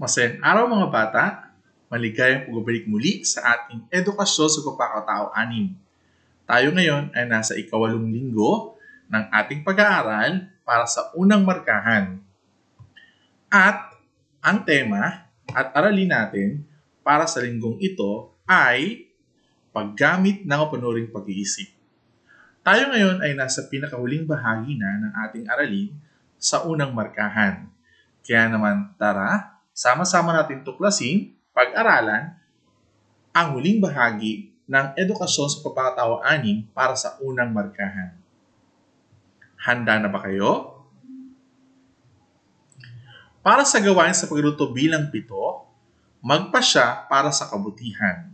Masayang araw mga bata! Maligayang pagbalik muli sa ating edukasyon sa Kapakatao 6. Tayo ngayon ay nasa ikawalong linggo ng ating pag-aaral para sa unang markahan. At ang tema at aralin natin para sa linggong ito ay paggamit ng panuring pag-iisip. Tayo ngayon ay nasa pinakahuling bahagi na ng ating aralin sa unang markahan. Kaya naman tara, sama-sama natin tuklasin, pag-aralan, ang huling bahagi ng edukasyon sa pagpapatawa anim para sa unang markahan. Handa na ba kayo? Para sa gawain sa pagluto bilang pito, magpa siya para sa kabutihan.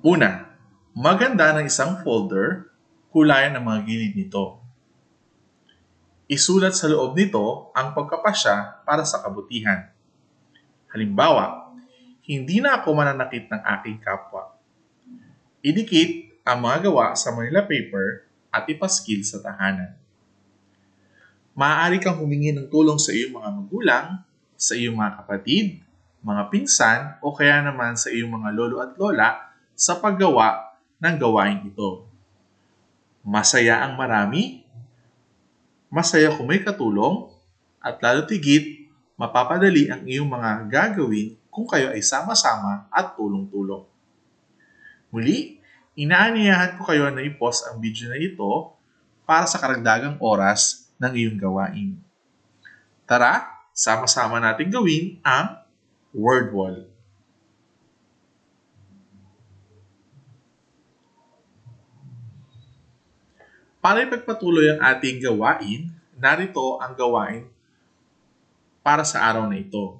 Una, maganda ng isang folder, kulayan ang mga gilid nito isulat sa loob nito ang pagkapasya para sa kabutihan. Halimbawa, hindi na ako mananakit ng aking kapwa. Idikit ang mga gawa sa Manila paper at ipaskil sa tahanan. Maaari kang humingi ng tulong sa iyong mga magulang, sa iyong mga kapatid, mga pinsan o kaya naman sa iyong mga lolo at lola sa paggawa ng gawain ito. Masaya ang marami masaya kung may katulong, at lalo tigit, mapapadali ang iyong mga gagawin kung kayo ay sama-sama at tulong-tulong. Muli, inaanyayahan ko kayo na i post ang video na ito para sa karagdagang oras ng iyong gawain. Tara, sama-sama natin gawin ang word wall. Para ipagpatuloy ang ating gawain, narito ang gawain para sa araw na ito.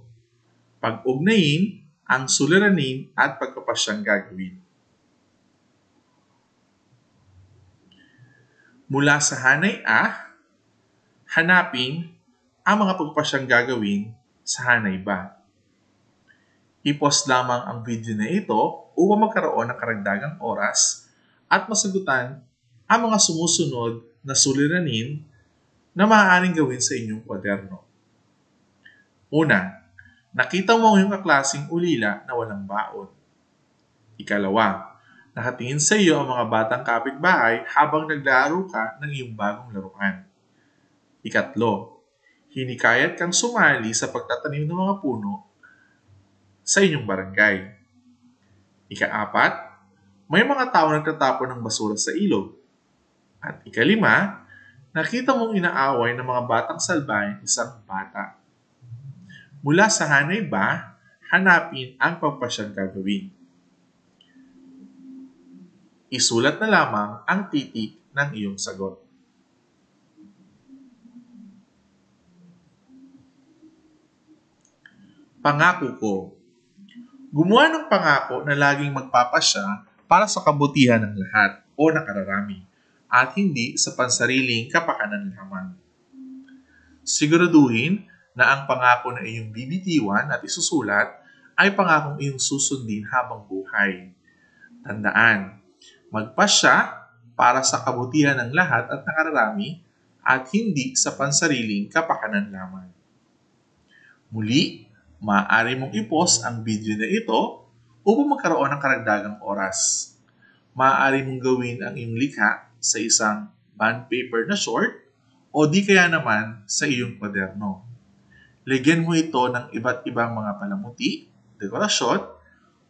Pag-ugnayin ang suliranin at pagkapasyang gagawin. Mula sa hanay A, hanapin ang mga pagpasyang gagawin sa hanay ba. I-post lamang ang video na ito upang magkaroon ng karagdagang oras at masagutan ang mga sumusunod na suliranin na maaaring gawin sa inyong kwaderno. Una, nakita mo ang iyong kaklasing ulila na walang baon. Ikalawa, nakatingin sa iyo ang mga batang kapitbahay habang naglaro ka ng iyong bagong laruan. Ikatlo, hinikayat kang sumali sa pagtatanim ng mga puno sa inyong barangay. Ikaapat, may mga tao nagtatapon ng basura sa ilog. At ikalima, nakita mong inaaway ng mga batang salbay isang bata. Mula sa hanay ba, hanapin ang pagpasyang gagawin. Isulat na lamang ang titik ng iyong sagot. Pangako ko. Gumawa ng pangako na laging magpapasya para sa kabutihan ng lahat o nakararami at hindi sa pansariling kapakanan lamang. Siguraduhin na ang pangako na iyong bibitiwan at isusulat ay pangakong iyong susundin habang buhay. Tandaan, magpasya para sa kabutihan ng lahat at nakararami at hindi sa pansariling kapakanan lamang. Muli, maaari mong ipos ang video na ito upang magkaroon ng karagdagang oras. Maaari mong gawin ang iyong likha sa isang bond paper na short o di kaya naman sa iyong kwaderno. Lagyan mo ito ng iba't ibang mga palamuti, dekorasyon,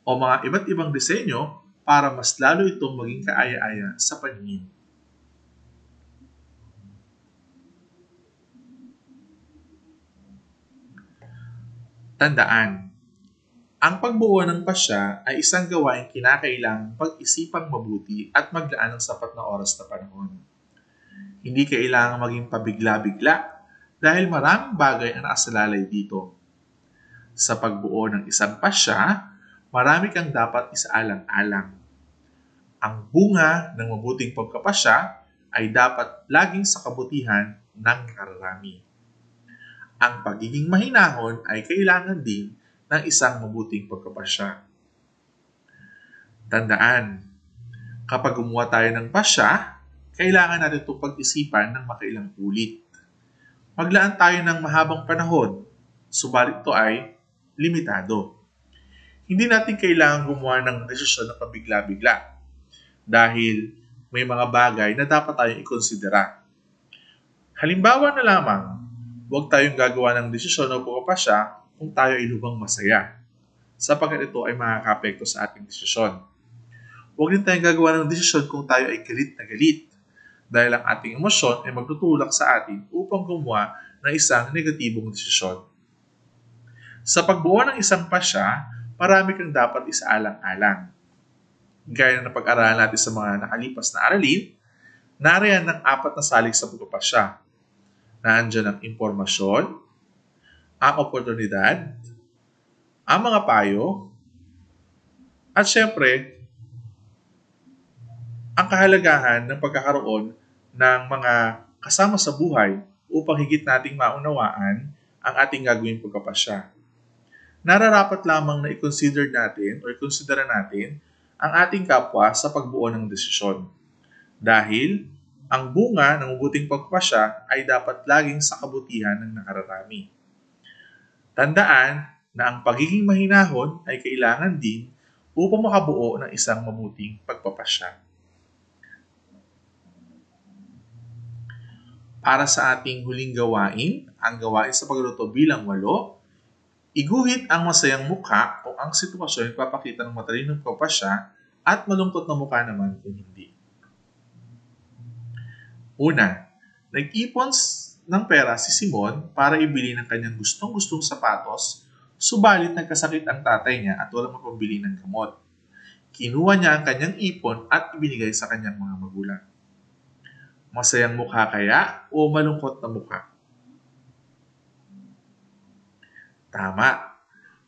o mga iba't ibang disenyo para mas lalo itong maging kaaya-aya sa paningin. Tandaan, ang pagbuo ng pasya ay isang gawain kinakailangang pag-isipang mabuti at maglaan ng sapat na oras na panahon. Hindi kailangan maging pabigla-bigla dahil maraming bagay ang nakasalalay dito. Sa pagbuo ng isang pasya, marami kang dapat isaalang-alang. Ang bunga ng mabuting pagkapasya ay dapat laging sa kabutihan ng karami. Ang pagiging mahinahon ay kailangan din ng isang mabuting pagkapasya. Tandaan, kapag gumawa tayo ng pasya, kailangan natin itong pag-isipan ng makailang ulit. Maglaan tayo ng mahabang panahon, subalit ito ay limitado. Hindi natin kailangan gumawa ng desisyon na pabigla-bigla dahil may mga bagay na dapat tayong ikonsidera. Halimbawa na lamang, huwag tayong gagawa ng desisyon o pumapasya kung tayo ay lubang masaya, sapagkat ito ay makakapekto sa ating desisyon. Huwag din tayong gagawa ng desisyon kung tayo ay galit na galit, dahil ang ating emosyon ay magtutulak sa atin upang gumawa ng isang negatibong desisyon. Sa pagbuo ng isang pasya, marami kang dapat isaalang-alang. Gaya na napag-aralan natin sa mga nakalipas na aralin, nariyan ng apat na salik sa pagpapasya. Naandyan ang impormasyon, ang oportunidad, ang mga payo, at siyempre, ang kahalagahan ng pagkakaroon ng mga kasama sa buhay upang higit nating maunawaan ang ating gagawin pagkapasya. Nararapat lamang na i-consider natin o i-considera natin ang ating kapwa sa pagbuo ng desisyon. Dahil ang bunga ng mabuting pagpasya ay dapat laging sa kabutihan ng nakararami. Tandaan na ang pagiging mahinahon ay kailangan din upang makabuo ng isang mabuting pagpapasya. Para sa ating huling gawain, ang gawain sa pagluto bilang walo, iguhit ang masayang mukha kung ang sitwasyon ay papakita ng matalinong pagpapasya at malungkot na mukha naman kung hindi. Una, nag-ipon ng pera si Simon para ibili ng kanyang gustong-gustong sapatos, subalit nagkasakit ang tatay niya at walang mapabili ng gamot. Kinuha niya ang kanyang ipon at ibinigay sa kanyang mga magulang. Masayang mukha kaya o malungkot na mukha? Tama,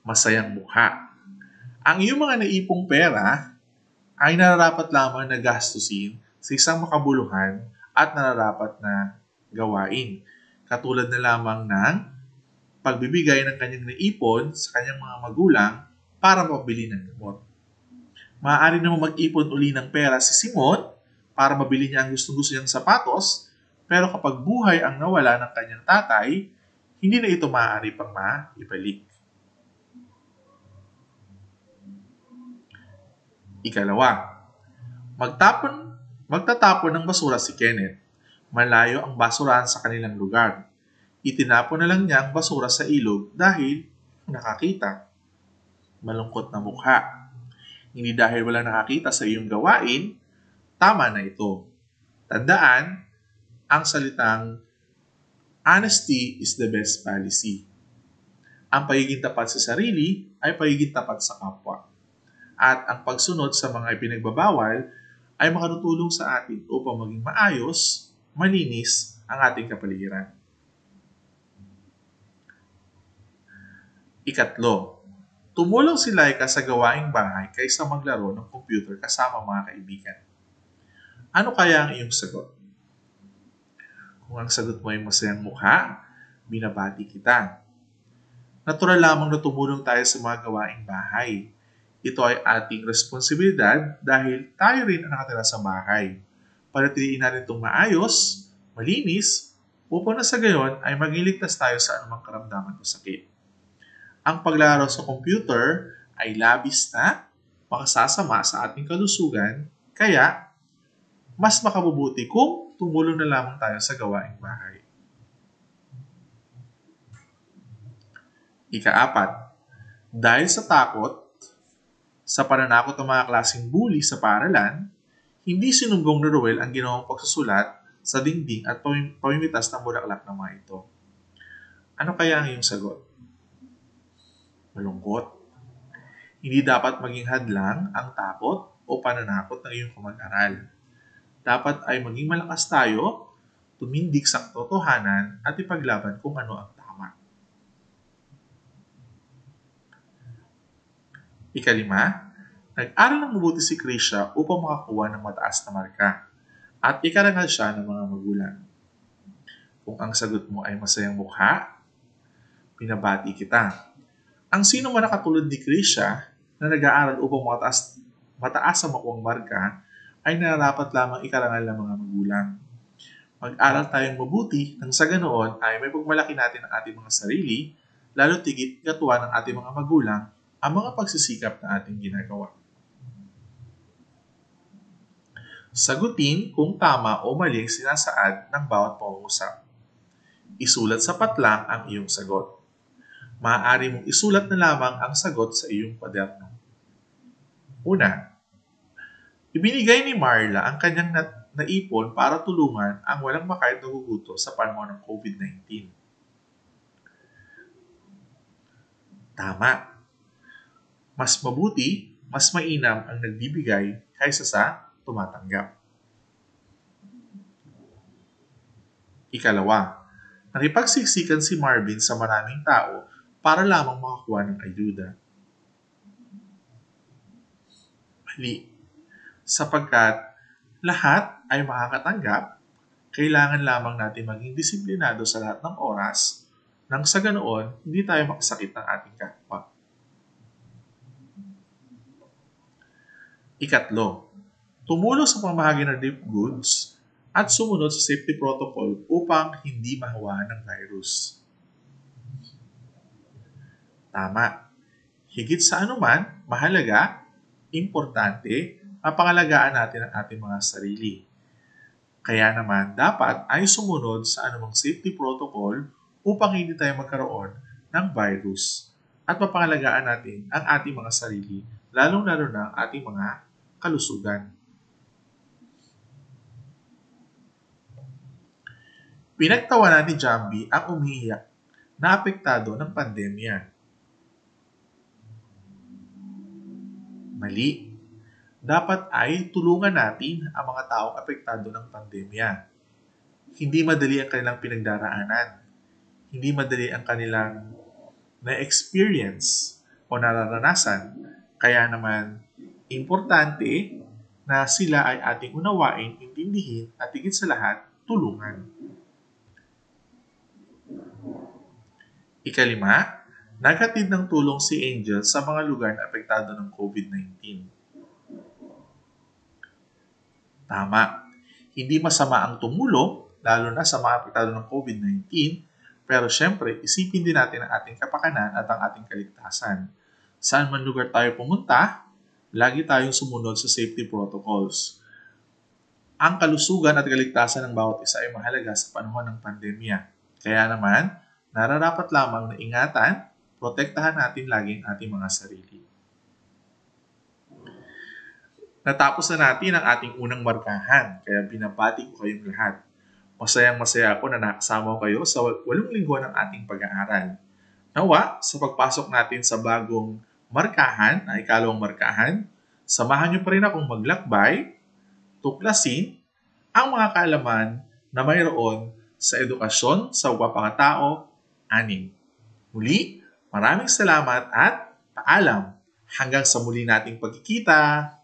masayang mukha. Ang iyong mga naipong pera ay nararapat lamang na gastusin sa isang makabuluhan at nararapat na gawain. Katulad na lamang ng pagbibigay ng kanyang naipon sa kanyang mga magulang para mabili ng gamot. Maaari na mag-ipon uli ng pera si Simon para mabili niya ang gusto-gusto niyang sapatos, pero kapag buhay ang nawala ng kanyang tatay, hindi na ito maaari pang maibalik. Ikalawa, magtapon, magtatapon ng basura si Kenneth malayo ang basurahan sa kanilang lugar. Itinapon na lang niya ang basura sa ilog dahil nakakita. Malungkot na mukha. Hindi dahil wala nakakita sa iyong gawain, tama na ito. Tandaan, ang salitang honesty is the best policy. Ang pagiging tapat sa sarili ay pagiging tapat sa kapwa. At ang pagsunod sa mga ipinagbabawal ay makatutulong sa atin upang maging maayos malinis ang ating kapaligiran. Ikatlo, tumulong si Laika sa gawaing bahay kaysa maglaro ng computer kasama mga kaibigan. Ano kaya ang iyong sagot? Kung ang sagot mo ay masayang mukha, binabati kita. Natural lamang na tumulong tayo sa mga gawaing bahay. Ito ay ating responsibilidad dahil tayo rin ang nakatira sa bahay panatiliin natin itong maayos, malinis, upang na sa gayon ay magiligtas tayo sa anumang karamdaman o sakit. Ang paglaro sa computer ay labis na makasasama sa ating kalusugan, kaya mas makabubuti kung tumulong na lamang tayo sa gawaing bahay. Ikaapat, dahil sa takot, sa pananakot ng mga klaseng bully sa paralan, hindi sinumbong ni Ruel ang ginawang pagsusulat sa dingding at pamimitas ng bulaklak ng mga ito. Ano kaya ang iyong sagot? Malungkot. Hindi dapat maging hadlang ang takot o pananakot ng iyong kumag-aral. Dapat ay maging malakas tayo, tumindig sa totohanan at ipaglaban kung ano ang tama. Ikalima, Nag-aral ng mabuti si Krisha upang makakuha ng mataas na marka at ikarangal siya ng mga magulang. Kung ang sagot mo ay masayang mukha, pinabati kita. Ang sino man nakatulad ni Krisha na nag-aaral upang mataas, mataas sa makuang marka ay nararapat lamang ikarangal ng mga magulang. Mag-aral tayong mabuti nang sa ganoon ay may pagmalaki natin ang ating mga sarili, lalo tigit katuwa ng ating mga magulang ang mga pagsisikap na ating ginagawa. Sagutin kung tama o mali ang sinasaad ng bawat pangungusap. Isulat sa patlang ang iyong sagot. Maaari mong isulat na lamang ang sagot sa iyong paderno. Una, ibinigay ni Marla ang kanyang nat- naipon para tulungan ang walang makayat na guguto sa panahon ng COVID-19. Tama. Mas mabuti, mas mainam ang nagbibigay kaysa sa tumatanggap. Ikalawa, nakipagsiksikan si Marvin sa maraming tao para lamang makakuha ng ayuda. Mali. Sapagkat lahat ay makakatanggap, kailangan lamang natin maging disiplinado sa lahat ng oras nang sa ganoon hindi tayo makasakit ng ating kapwa. Ikatlo, tumulong sa pamahagi ng deep goods at sumunod sa safety protocol upang hindi mahawaan ng virus. Tama. Higit sa anuman, mahalaga, importante, na natin ang ating mga sarili. Kaya naman, dapat ay sumunod sa anumang safety protocol upang hindi tayo magkaroon ng virus at mapangalagaan natin ang ating mga sarili, lalong-lalo na ang ating mga kalusugan. Pinagtawanan ni Jambi ang umiiyak na apektado ng pandemya. Mali. Dapat ay tulungan natin ang mga taong apektado ng pandemya. Hindi madali ang kanilang pinagdaraanan. Hindi madali ang kanilang na-experience o nararanasan. Kaya naman, importante na sila ay ating unawain, intindihin at higit sa lahat, tulungan. Ikalima, naghatid ng tulong si Angel sa mga lugar na apektado ng COVID-19. Tama, hindi masama ang tumulong, lalo na sa mga apektado ng COVID-19, pero syempre, isipin din natin ang ating kapakanan at ang ating kaligtasan. Saan man lugar tayo pumunta, lagi tayong sumunod sa safety protocols. Ang kalusugan at kaligtasan ng bawat isa ay mahalaga sa panahon ng pandemya. Kaya naman, nararapat lamang na ingatan, protektahan natin lagi ang ating mga sarili. Natapos na natin ang ating unang markahan, kaya binabati ko kayong lahat. Masayang masaya ako na nakasama kayo sa walong linggo ng ating pag-aaral. Nawa, sa pagpasok natin sa bagong markahan, na ikalawang markahan, samahan niyo pa rin akong maglakbay, tuklasin, ang mga kaalaman na mayroon sa edukasyon sa kapakatao Muli, maraming salamat at paalam. Hanggang sa muli nating pagkikita.